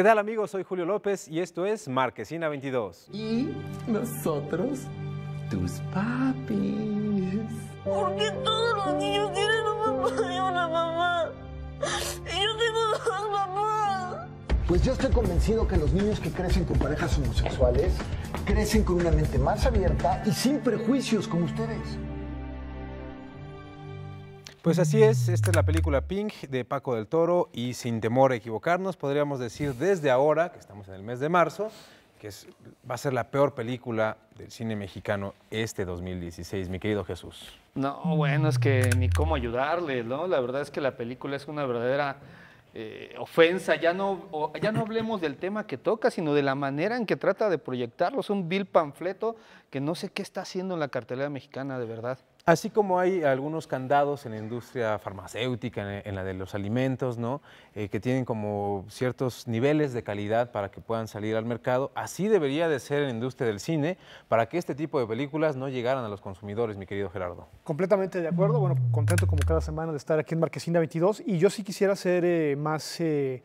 ¿Qué tal amigos? Soy Julio López y esto es Marquesina 22. Y nosotros, tus papis. ¿Por qué todos los niños tienen un papá y una mamá? Y yo tengo dos mamás. Pues yo estoy convencido que los niños que crecen con parejas homosexuales crecen con una mente más abierta y sin prejuicios como ustedes. Pues así es, esta es la película Pink de Paco del Toro y sin temor a equivocarnos, podríamos decir desde ahora, que estamos en el mes de marzo, que va a ser la peor película del cine mexicano este 2016, mi querido Jesús. No, bueno, es que ni cómo ayudarle, ¿no? La verdad es que la película es una verdadera eh, ofensa. Ya no, ya no hablemos del tema que toca, sino de la manera en que trata de proyectarlo. Es un vil panfleto que no sé qué está haciendo en la cartelera mexicana, de verdad. Así como hay algunos candados en la industria farmacéutica, en la de los alimentos, eh, que tienen como ciertos niveles de calidad para que puedan salir al mercado, así debería de ser en la industria del cine para que este tipo de películas no llegaran a los consumidores, mi querido Gerardo. Completamente de acuerdo, bueno, contento como cada semana de estar aquí en Marquesina 22 y yo sí quisiera ser eh, más eh,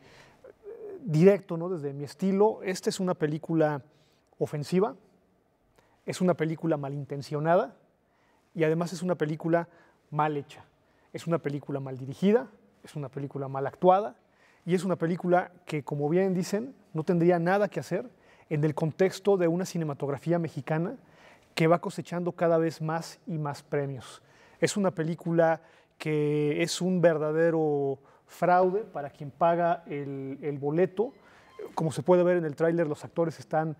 directo, ¿no? Desde mi estilo, esta es una película ofensiva, es una película malintencionada y además es una película mal hecha, es una película mal dirigida, es una película mal actuada y es una película que, como bien dicen, no tendría nada que hacer en el contexto de una cinematografía mexicana que va cosechando cada vez más y más premios. Es una película que es un verdadero fraude para quien paga el, boleto. Como se puede ver en el tráiler, los actores están,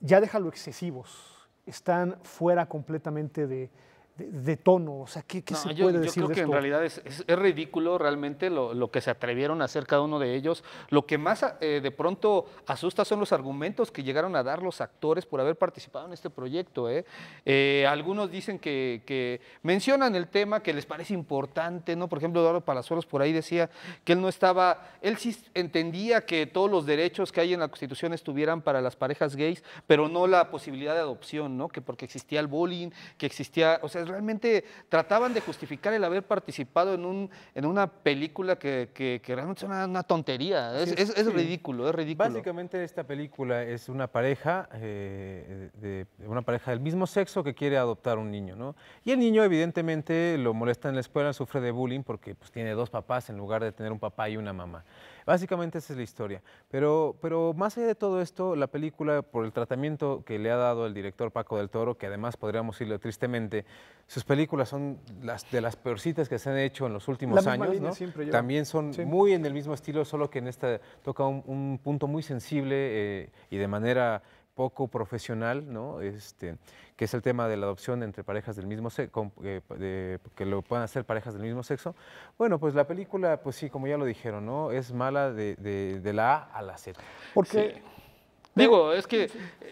ya déjalo excesivos, están fuera completamente de, de, tono? O sea, ¿qué, se puede decir Yo creo que en realidad es, ridículo realmente lo, que se atrevieron a hacer cada uno de ellos. Lo que más eh, de pronto asusta son los argumentos que llegaron a dar los actores por haber participado en este proyecto. ¿eh? ¿eh? algunos dicen que, que, mencionan el tema que les parece importante, ¿no? Por ejemplo, Eduardo Palazuelos por ahí decía que él no estaba, él sí entendía que todos los derechos que hay en la Constitución estuvieran para las parejas gays, pero no la posibilidad de adopción, ¿no? Que porque existía el bullying, que existía, o sea, pues, realmente trataban de justificar el haber participado en, un, en una película que, realmente es una, tontería. Es, ridículo, es ridículo. Básicamente esta película es una pareja, eh, una pareja del mismo sexo que quiere adoptar un niño, ¿no? Y el niño evidentemente lo molesta en la escuela, sufre de bullying porque pues, tiene dos papás en lugar de tener un papá y una mamá. Básicamente esa es la historia. Pero, pero más allá de todo esto, la película, por el tratamiento que le ha dado el director Paco del Toro, que además podríamos decirlo tristemente, sus películas son las de las peorcitas que se han hecho en los últimos años. También son muy en el mismo estilo, solo que en esta toca un, punto muy sensible eh, y de manera poco profesional, ¿no? Este, que es el tema de la adopción entre parejas del mismo sexo, eh, que lo puedan hacer parejas del mismo sexo. Bueno, pues la película, pues sí, como ya lo dijeron, ¿no? Es mala de, la A a la Z. Porque Digo, es que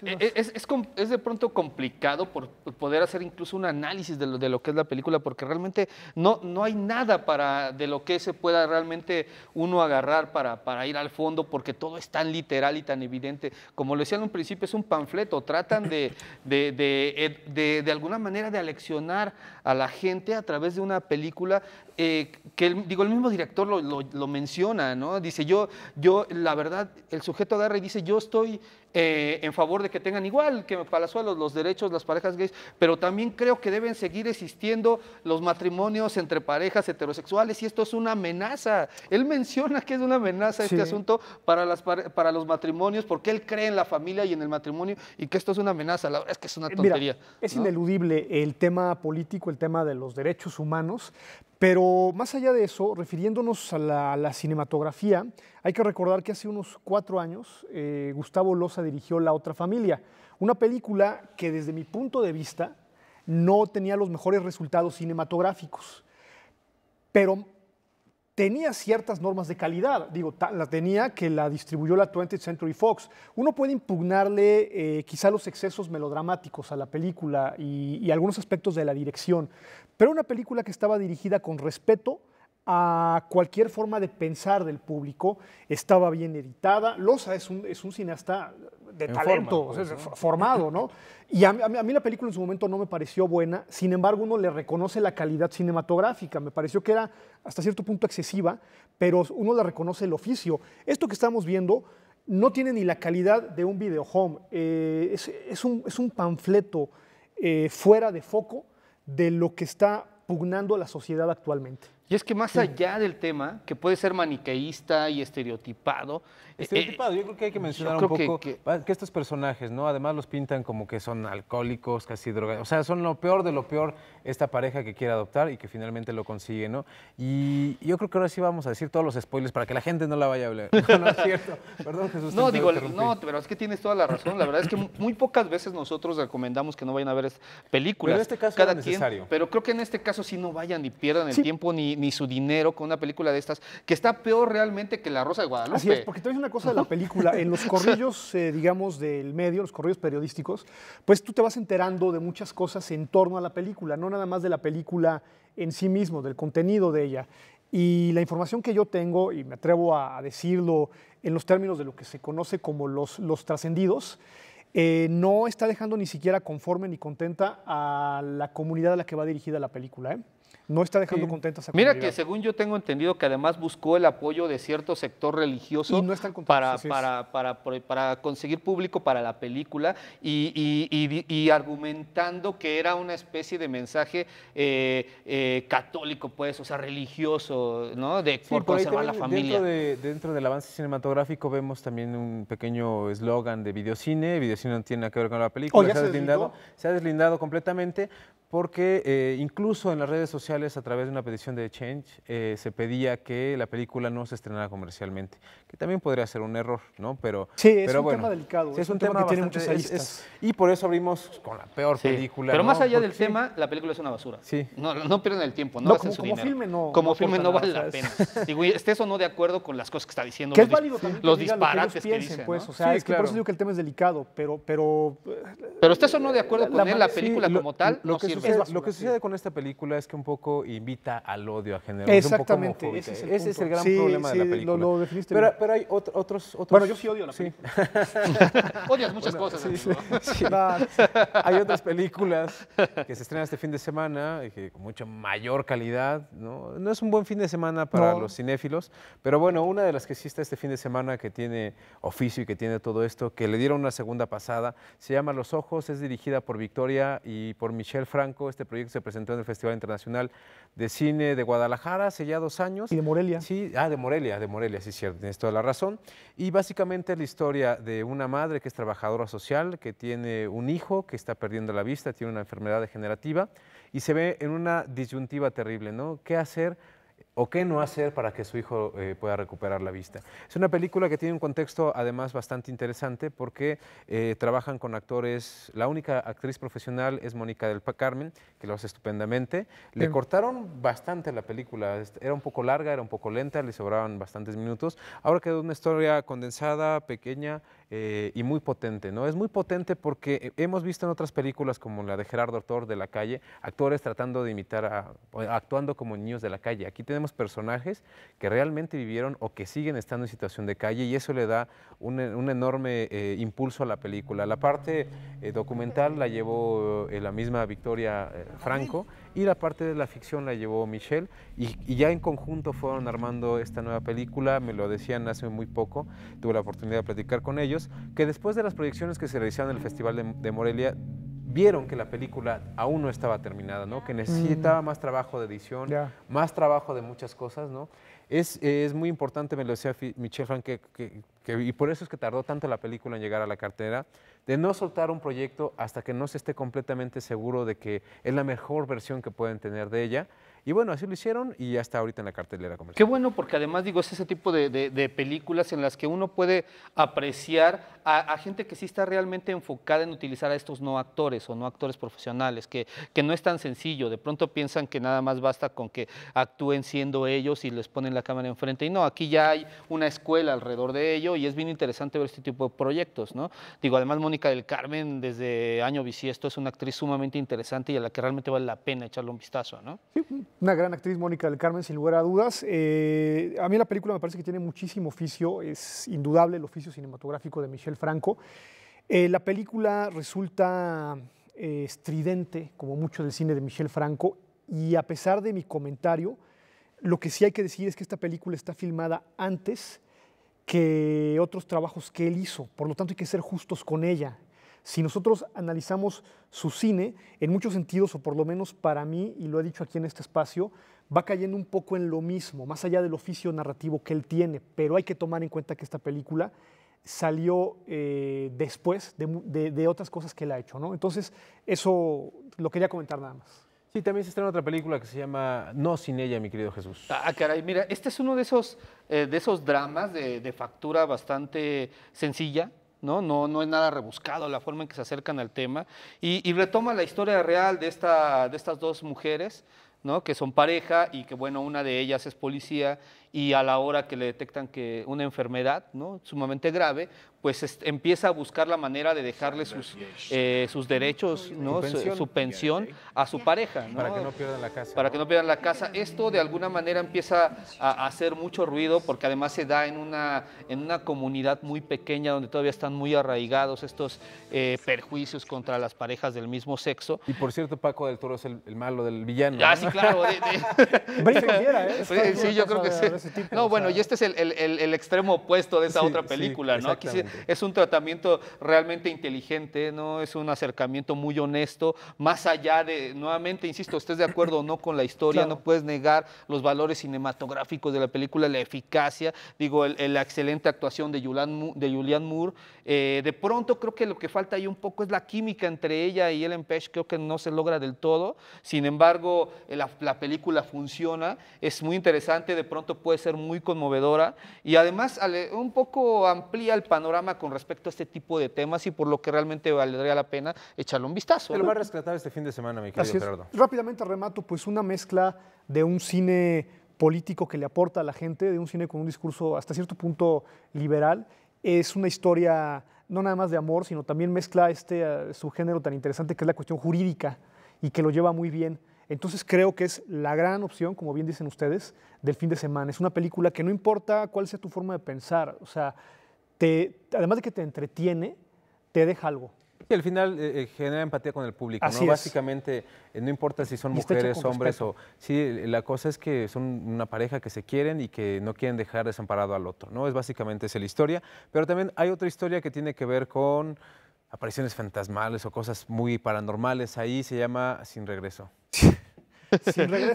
e, e, es, de pronto complicado por poder hacer incluso un análisis de lo, de lo que es la película, porque realmente no, no hay nada para de lo que se pueda realmente uno agarrar para, para ir al fondo, porque todo es tan literal y tan evidente. Como lo decía en un principio, es un panfleto, tratan de, de, de, de, de alguna manera de aleccionar a la gente a través de una película eh, que digo, el mismo director lo, lo menciona, ¿no? Dice, yo, yo, la verdad, el sujeto agarra y dice, yo estoy eh, en favor de que tengan igual que Palazuelos los derechos las parejas gays, pero también creo que deben seguir existiendo los matrimonios entre parejas heterosexuales y esto es una amenaza. Él menciona que es una amenaza este asunto para, las, para los matrimonios porque él cree en la familia y en el matrimonio y que esto es una amenaza. La verdad es que es una eh, tontería. es ineludible el tema político, el tema de los derechos humanos, pero más allá de eso, refiriéndonos a la, cinematografía, hay que recordar que hace unos cuatro años eh, Gustavo Loza dirigió La otra familia, una película que desde mi punto de vista no tenía los mejores resultados cinematográficos, pero tenía ciertas normas de calidad, digo, la tenía que la distribuyó la 20th Century Fox. Uno puede impugnarle eh, quizá los excesos melodramáticos a la película y algunos aspectos de la dirección, pero una película que estaba dirigida con respeto, a cualquier forma de pensar del público, estaba bien editada. Loza es un, cineasta de talento, pues, formado, ¿no? Y a mí, la película en su momento no me pareció buena, sin embargo uno le reconoce la calidad cinematográfica, me pareció que era hasta cierto punto excesiva, pero uno le reconoce el oficio. Esto que estamos viendo no tiene ni la calidad de un video home, eh, es, un, panfleto eh, fuera de foco de lo que está pugnando la sociedad actualmente. Y es que más allá del tema, que puede ser maniqueísta y estereotipado. Eh, estereotipado, yo creo que hay que mencionar un poco que, estos personajes, ¿no? Además los pintan como que son alcohólicos, casi drogados. O sea, son lo peor de lo peor esta pareja que quiere adoptar y que finalmente lo consigue, ¿no? Y yo creo que ahora sí vamos a decir todos los spoilers para que la gente no la vaya a hablar. No, es cierto. Perdón, Jesús. No, digo, no, pero es que tienes toda la razón. La verdad es que muy pocas veces nosotros recomendamos que no vayan a ver películas. Pero en este caso es necesario. pero creo que en este caso sí no vayan ni pierdan el tiempo ni ni su dinero con una película de estas, que está peor realmente que La Rosa de Guadalupe. Así es, porque te voy a decir una cosa de la película. En los corrillos, eh, digamos, del medio, los corrillos periodísticos, pues tú te vas enterando de muchas cosas en torno a la película, no nada más de la película en sí mismo, del contenido de ella. Y la información que yo tengo, y me atrevo a decirlo en los términos de lo que se conoce como los, los trascendidos, eh, no está dejando ni siquiera conforme ni contenta a la comunidad a la que va dirigida la película. ¿eh? no está dejando contento a Mira que según yo tengo entendido que además buscó el apoyo de cierto sector religioso no para, para, conseguir público para la película y, argumentando que era una especie de mensaje eh, eh, católico, pues, o sea, religioso, ¿no? De, por, conservar la familia. Dentro, del avance cinematográfico vemos también un pequeño eslogan de videocine. Videocine no tiene nada que ver con la película, oh, se, deslindado, se ha deslindado completamente, porque eh, incluso en las redes sociales a través de una petición de Change eh, se pedía que la película no se estrenara comercialmente, que también podría ser un error, ¿no? Pero sí, es un tema delicado, es, un tema, que tiene muchas y por eso abrimos con la peor película. Pero más allá del tema, la película es una basura. Sí. No, no el tiempo, no, como, Filme no, como filme no vale la pena. Digo, estés o no de acuerdo con las cosas que está diciendo. los es válido también disparates que, dicen, pues, o sea, es que por eso digo que el tema es delicado, pero pero pero estés o no de acuerdo con la película como tal no sirve lo que sucede con esta película es que un poco invita al odio a generar Exactamente. ese, es el, gran problema de la película. Lo, definiste pero, hay otros, Bueno, yo sí odio la película. Odias muchas cosas. hay otras películas que se estrenan este fin de semana y que con mucha mayor calidad. No, es un buen fin de semana para los cinéfilos, pero bueno, una de las que existe está este fin de semana que tiene oficio y que tiene todo esto, que le dieron una segunda pasada, se llama Los Ojos, es dirigida por Victoria y por Michelle Frank este proyecto se presentó en el Festival Internacional de Cine de Guadalajara hace ya dos años. ¿Y de Morelia? Sí, ah, de Morelia, de Morelia, sí, cierto, tienes toda la razón. Y básicamente es la historia de una madre que es trabajadora social, que tiene un hijo que está perdiendo la vista, tiene una enfermedad degenerativa y se ve en una disyuntiva terrible, ¿no? ¿Qué hacer? o qué no hacer para que su hijo eh, pueda recuperar la vista. Es una película que tiene un contexto además bastante interesante porque eh, trabajan con actores, la única actriz profesional es Mónica del Carmen, que lo hace estupendamente. Le cortaron bastante la película, este, era un poco larga, era un poco lenta, le sobraban bastantes minutos. Ahora quedó una historia condensada, pequeña, eh, y muy potente, ¿no? Es muy potente porque hemos visto en otras películas como la de Gerardo Thor de la calle, actores tratando de imitar actuando como niños de la calle. Aquí tenemos personajes que realmente vivieron o que siguen estando en situación de calle y eso le da un, enorme eh, impulso a la película. La parte eh, documental la llevó la misma Victoria Franco y la parte de la ficción la llevó Michelle y, ya en conjunto fueron armando esta nueva película, me lo decían hace muy poco, tuve la oportunidad de platicar con ellos, que después de las proyecciones que se realizaron en el Festival de Morelia, vieron que la película aún no estaba terminada, ¿no? Que necesitaba mm. más trabajo de edición, más trabajo de muchas cosas, ¿no? Es, es muy importante, me lo decía Michelle Frank, y por eso es que tardó tanto la película en llegar a la cartera, de no soltar un proyecto hasta que no se esté completamente seguro de que es la mejor versión que pueden tener de ella. Y bueno, así lo hicieron y ya está ahorita en la cartelera comercial. Qué bueno, porque además digo, es ese tipo de, películas en las que uno puede apreciar a, gente que sí está realmente enfocada en utilizar a estos no actores o no actores profesionales, que, que no es tan sencillo. De pronto piensan que nada más basta con que actúen siendo ellos y les ponen la cámara enfrente. Y no, aquí ya hay una escuela alrededor de ello y es bien interesante ver este tipo de proyectos, ¿no? Digo, además Mónica del Carmen desde año bisiesto es una actriz sumamente interesante y a la que realmente vale la pena echarle un vistazo, ¿no? Sí, una gran actriz, Mónica del Carmen, sin lugar a dudas. Eh, a mí la película me parece que tiene muchísimo oficio, es indudable el oficio cinematográfico de Michel Franco. Eh, la película resulta eh, estridente, como mucho del cine de Michel Franco, y a pesar de mi comentario, lo que sí hay que decir es que esta película está filmada antes que otros trabajos que él hizo, por lo tanto hay que ser justos con ella. Si nosotros analizamos su cine, en muchos sentidos, o por lo menos para mí, y lo he dicho aquí en este espacio, va cayendo un poco en lo mismo, más allá del oficio narrativo que él tiene, pero hay que tomar en cuenta que esta película salió eh, después de, otras cosas que él ha hecho, ¿no? Entonces, eso lo quería comentar nada más. Sí, también se estrena otra película que se llama No sin ella, mi querido Jesús. Ah, caray, mira, este es uno de esos, eh, de esos dramas de factura bastante sencilla, ¿no? No, no es nada rebuscado la forma en que se acercan al tema. Y, retoma la historia real de, esta, de estas dos mujeres, que son pareja y que, bueno, una de ellas es policía y a la hora que le detectan que una enfermedad ¿no? sumamente grave, pues empieza a buscar la manera de dejarle sus, eh, sus derechos, ¿no? Su, pensión a su pareja. Para que no pierdan la casa. Para que no pierdan la casa. Esto de alguna manera empieza a, hacer mucho ruido porque además se da en una, en una comunidad muy pequeña donde todavía están muy arraigados estos eh, perjuicios contra las parejas del mismo sexo. Y por cierto, Paco del Toro es el, malo del villano. Ah, claro. De, ¿eh? Sí, yo creo que sí. no, bueno, y este es el, extremo opuesto de esa otra película, ¿no? es un tratamiento realmente inteligente, ¿no? Es un acercamiento muy honesto, más allá de, nuevamente, insisto, estés de acuerdo o no con la historia, no puedes negar los valores cinematográficos de la película, la eficacia, digo, el, la excelente actuación de Julian Moore. De eh, Moore. de pronto creo que lo que falta ahí un poco es la química entre ella y Ellen Page, creo que no se logra del todo. Sin embargo, el la, película funciona, es muy interesante, de pronto puede ser muy conmovedora y además un poco amplía el panorama con respecto a este tipo de temas y por lo que realmente valdría la pena echarle un vistazo. Te lo va a rescatar este fin de semana, mi querido Gerardo. Rápidamente remato, pues una mezcla de un cine político que le aporta a la gente, de un cine con un discurso hasta cierto punto liberal, es una historia no nada más de amor, sino también mezcla este uh, subgénero tan interesante que es la cuestión jurídica y que lo lleva muy bien. Entonces creo que es la gran opción, como bien dicen ustedes, del fin de semana. Es una película que no importa cuál sea tu forma de pensar, o sea, además de que te entretiene, te deja algo. Y al final eh, eh, genera empatía con el público, Así Básicamente, eh, no importa si son mujeres, hombres o... Sí, la cosa es que son una pareja que se quieren y que no quieren dejar desamparado al otro, ¿no? Es básicamente esa la historia. Pero también hay otra historia que tiene que ver con apariciones fantasmales o cosas muy paranormales. Ahí se llama Sin Regreso.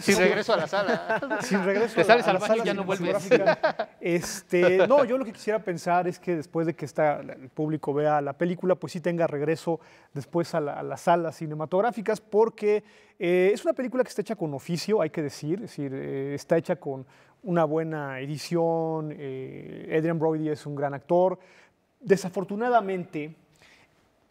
Sin regreso, a la sala. Sin regreso Te a la, sala y ya no vuelves. Este, no, yo lo que quisiera pensar es que después de que el público vea la película, pues sí tenga regreso después a, las salas cinematográficas, porque eh, es una película que está hecha con oficio, hay que decir. Es decir, eh, está hecha con una buena edición. Eh, Adrian Brody es un gran actor. Desafortunadamente,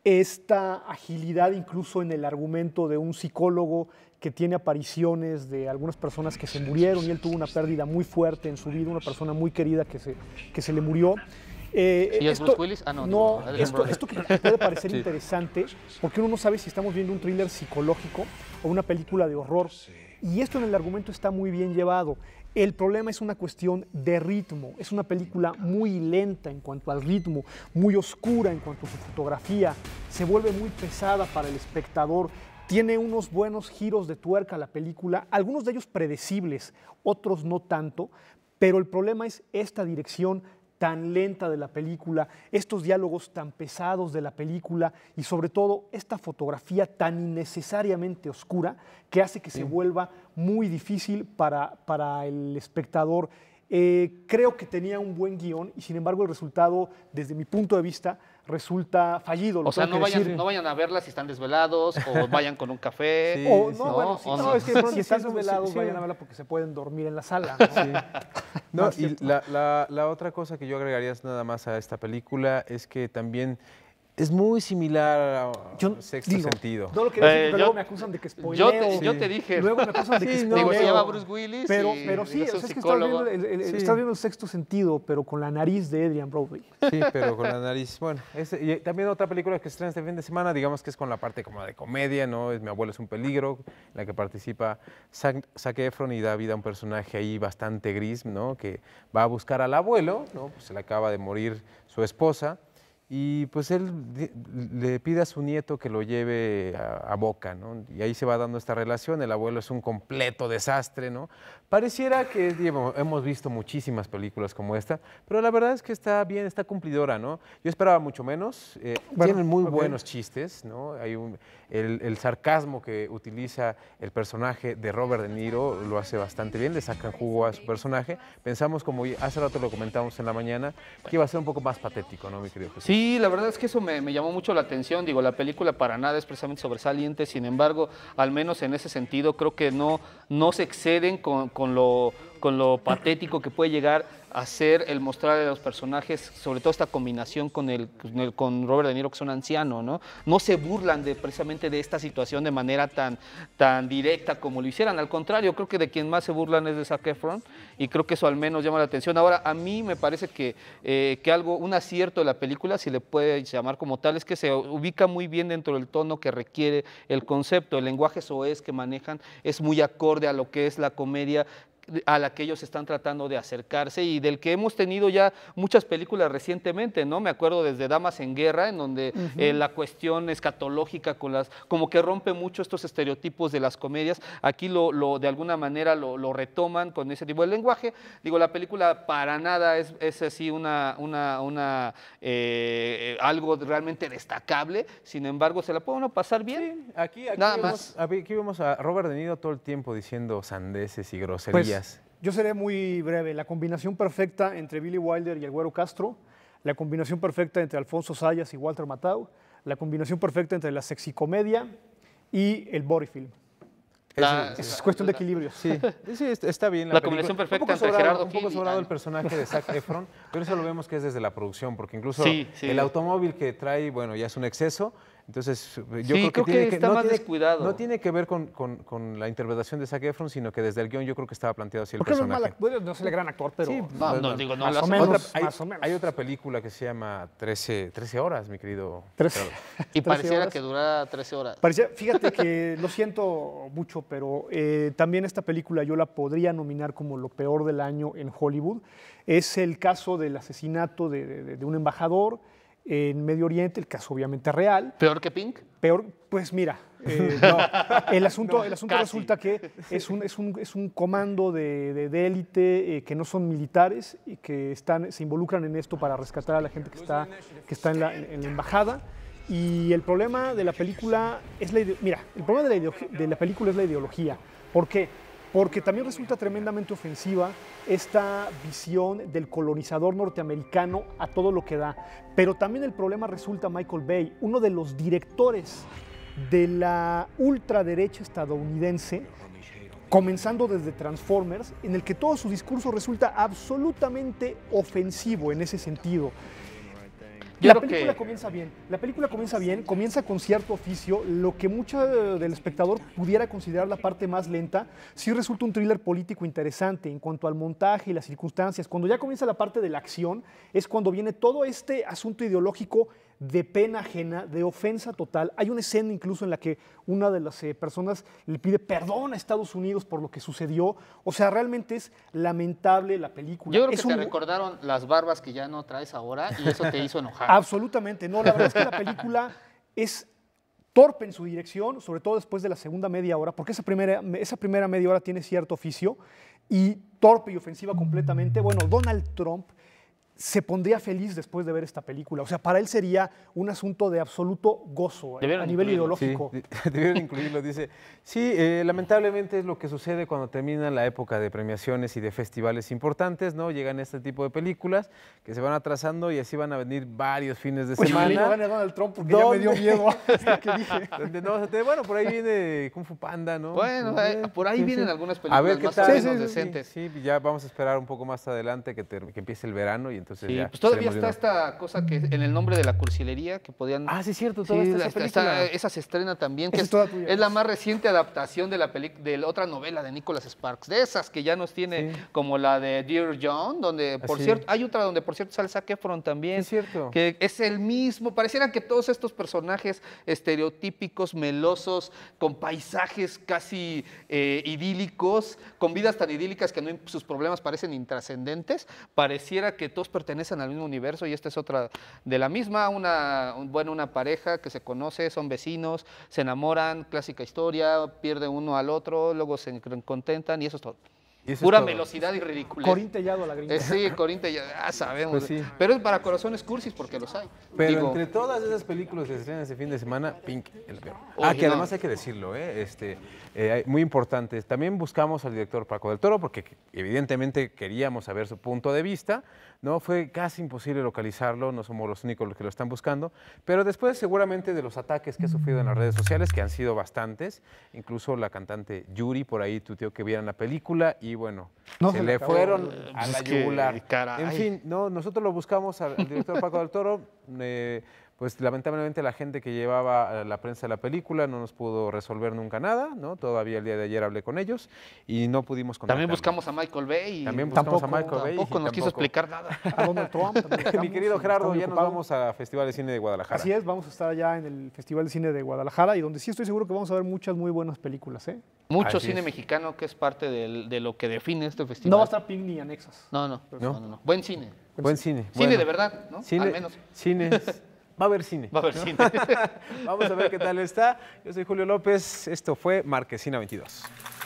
esta agilidad incluso en el argumento de un psicólogo que tiene apariciones de algunas personas que se murieron y él tuvo una pérdida muy fuerte en su vida, una persona muy querida que se, que se le murió. ¿Y eh, esto, ah, no. esto, puede parecer interesante porque uno no sabe si estamos viendo un thriller psicológico o una película de horror. Y esto en el argumento está muy bien llevado. El problema es una cuestión de ritmo. Es una película muy lenta en cuanto al ritmo, muy oscura en cuanto a su fotografía. Se vuelve muy pesada para el espectador. Tiene unos buenos giros de tuerca la película, algunos de ellos predecibles, otros no tanto, pero el problema es esta dirección tan lenta de la película, estos diálogos tan pesados de la película y sobre todo esta fotografía tan innecesariamente oscura que hace que se vuelva muy difícil para, para el espectador eh, creo que tenía un buen guión y sin embargo el resultado, desde mi punto de vista, resulta fallido. o sea, no vayan, a verla si están desvelados o vayan con un café. o, no, bueno, es que si están desvelados vayan a verla porque se pueden dormir en la sala. y la, otra cosa que yo agregaría nada más a esta película es que también es muy similar a sexto sentido. No lo quería decir, eh, pero me acusan de que es Yo yo te dije. Luego me acusan de que spoileo. Digo, se llama Bruce Willis. Pero, y, pero sí, es, es que estás viendo el, viendo, el, sexto sentido, pero con la nariz de Adrian Brody. Sí, pero con la nariz. Bueno, y también otra película que estrena este fin de semana, digamos que es con la parte como de comedia, ¿no? Es Mi abuelo es un peligro, en la que participa Zac, Efron y da vida a un personaje ahí bastante gris, ¿no? Que va a buscar al abuelo, ¿no? Pues se le acaba de morir su esposa y pues él le pide a su nieto que lo lleve a, Boca, ¿no? Y ahí se va dando esta relación. El abuelo es un completo desastre, ¿no? Pareciera que hemos visto muchísimas películas como esta, pero la verdad es que está bien, está cumplidora, ¿no? Yo esperaba mucho menos. Eh, tienen muy buenos chistes, ¿no? Hay el, sarcasmo que utiliza el personaje de Robert De Niro lo hace bastante bien, le sacan jugo a su personaje. Pensamos, como hace rato lo comentamos en la mañana, que iba a ser un poco más patético, ¿no, mi querido Sí, y la verdad es que eso me, llamó mucho la atención. Digo, la película para nada es precisamente sobresaliente, sin embargo, al menos en ese sentido, creo que no, no se exceden con, con lo con lo patético que puede llegar a ser el mostrar a los personajes, sobre todo esta combinación con, el, con Robert De Niro, que es un anciano, ¿no? No se burlan de, precisamente de esta situación de manera tan, tan directa como lo hicieran. Al contrario, creo que de quien más se burlan es de Zac Efron y creo que eso al menos llama la atención. Ahora, a mí me parece que, eh, que algo, un acierto de la película, si le puede llamar como tal, es que se ubica muy bien dentro del tono que requiere el concepto. El lenguaje soez que manejan es muy acorde a lo que es la comedia a la que ellos están tratando de acercarse y del que hemos tenido ya muchas películas recientemente, ¿no? Me acuerdo desde Damas en Guerra, en donde eh, la cuestión escatológica con las, como que rompe mucho estos estereotipos de las comedias, aquí lo, de alguna manera lo, retoman con ese tipo de lenguaje, digo, la película para nada es, así una, una, eh, algo realmente destacable, sin embargo, se la puede uno pasar bien. aquí, nada más. aquí vemos a Robert De Niro todo el tiempo diciendo sandeces y groserías. Pues yo seré muy breve. La combinación perfecta entre Billy Wilder y el Castro, la combinación perfecta entre Alfonso Sayas y Walter Matau, la combinación perfecta entre la sexicomedia y el body film. es, cuestión de equilibrio. Sí, está bien. La, combinación perfecta entre Gerardo Un poco sobrado el personaje de Zac Efron, pero eso lo vemos que es desde la producción, porque incluso el automóvil que trae, bueno, ya es un exceso, entonces, yo creo, que, que, no tiene, descuidado. No tiene que ver con, la interpretación de Zac Efron, sino que desde el guión yo creo que estaba planteado así el personaje. No, es el gran actor, pero... Sí, no, digo, no, más, o menos, hay, otra película que se llama 13, 13 horas, mi querido. 13, y pareciera que durara 13 horas. fíjate que lo siento mucho, pero eh, también esta película yo la podría nominar como lo peor del año en Hollywood. Es el caso del asesinato de un embajador en Medio Oriente, el caso obviamente real. ¿Peor que Pink? Peor, pues mira, eh, el asunto, asunto resulta que es un, es un, comando de, élite eh, que no son militares y que están, se involucran en esto para rescatar a la gente que está, que está en, la, embajada. Y el problema de la película es la, mira, el problema de la, de la película es la ideología. ¿Por qué? porque también resulta tremendamente ofensiva esta visión del colonizador norteamericano a todo lo que da. Pero también el problema resulta Michael Bay, uno de los directores de la ultraderecha estadounidense, comenzando desde Transformers, en el que todo su discurso resulta absolutamente ofensivo en ese sentido la película comienza bien. La película comienza bien, comienza con cierto oficio. Lo que mucho del espectador pudiera considerar la parte más lenta, sí resulta un thriller político interesante en cuanto al montaje y las circunstancias. Cuando ya comienza la parte de la acción, es cuando viene todo este asunto ideológico de pena ajena, de ofensa total. Hay una escena incluso en la que una de las eh, personas le pide perdón a Estados Unidos por lo que sucedió. O sea, realmente es lamentable la película. Yo creo que te recordaron las barbas que ya no traes ahora y eso te hizo enojar. Absolutamente, no. La verdad es que la película es torpe en su dirección, sobre todo después de la segunda media hora, porque esa primera, esa primera media hora tiene cierto oficio, y torpe y ofensiva completamente. Bueno, Donald Trump se pondría feliz después de ver esta película. O sea, para él sería un asunto de absoluto gozo eh, a nivel ideológico. Deberían incluirlo, dice. Sí, eh, lamentablemente es lo que sucede cuando termina la época de premiaciones y de festivales importantes, ¿no? Llegan este tipo de películas que se van atrasando y así van a venir varios fines de semana. van a Donald Trump porque ya me dio miedo dije. No, bueno, por ahí viene Kung Fu Panda, ¿no? Bueno, eh, por ahí vienen algunas películas a ver, ¿qué más tal? decentes. Sí, ya vamos a esperar un poco más adelante que, que empiece el verano y pues todavía está esta cosa que en el nombre de la cursilería que podían. Ah, sí, cierto, toda esta, esa se estrena también, que es, la más reciente adaptación de la de otra novela de Nicholas Sparks, de esas que ya nos tiene, como la de Dear John, donde por cierto, hay otra donde por cierto sale Zac también. cierto. Que es el mismo. Pareciera que todos estos personajes estereotípicos, melosos, con paisajes casi eh, idílicos, con vidas tan idílicas que sus problemas parecen intrascendentes, pareciera que todos pertenecen al mismo universo y esta es otra de la misma, una, bueno, una pareja que se conoce, son vecinos, se enamoran, clásica historia, pierden uno al otro, luego se contentan y eso es todo. Pura velocidad y ridícula. Corín la gringa. Eh, sí, Corín ya sabemos. Pues Pero es para corazones cursis porque los hay. Pero entre todas esas películas que se estrenan ese fin de semana, Pink el peor. Ah, que además hay que decirlo, ¿eh? Este, eh, muy importante. También buscamos al director Paco del Toro porque evidentemente queríamos saber su punto de vista, ¿no? Fue casi imposible localizarlo, no somos los únicos los que lo están buscando, pero después seguramente de los ataques que ha sufrido en las redes sociales, que han sido bastantes, incluso la cantante Yuri por ahí tío, que vieran la película y bueno, se, le fueron a la yugular. En fin, no, nosotros lo buscamos al, director Paco del Toro, eh, pues lamentablemente la gente que llevaba eh, la prensa de la película no nos pudo resolver nunca nada, ¿no? Todavía el día de ayer hablé con ellos y no pudimos contactar. También buscamos a Michael Bay y también buscamos tampoco, a Michael Bay. Tampoco nos quiso explicar nada. A Donald Mi querido Gerardo, ya nos vamos a Festival de Cine de Guadalajara. Así es, vamos a estar allá en el Festival de Cine de Guadalajara y donde sí estoy seguro que vamos a ver muchas muy buenas películas, ¿eh? Mucho cine mexicano que es parte de lo que define este festival. No va a estar No, no, no, Buen cine. Buen cine. cine. de verdad, ¿no? Cine, Al menos. Cine... Va a haber cine. Va a haber cine. Vamos a ver qué tal está. Yo soy Julio López. Esto fue Marquesina 22.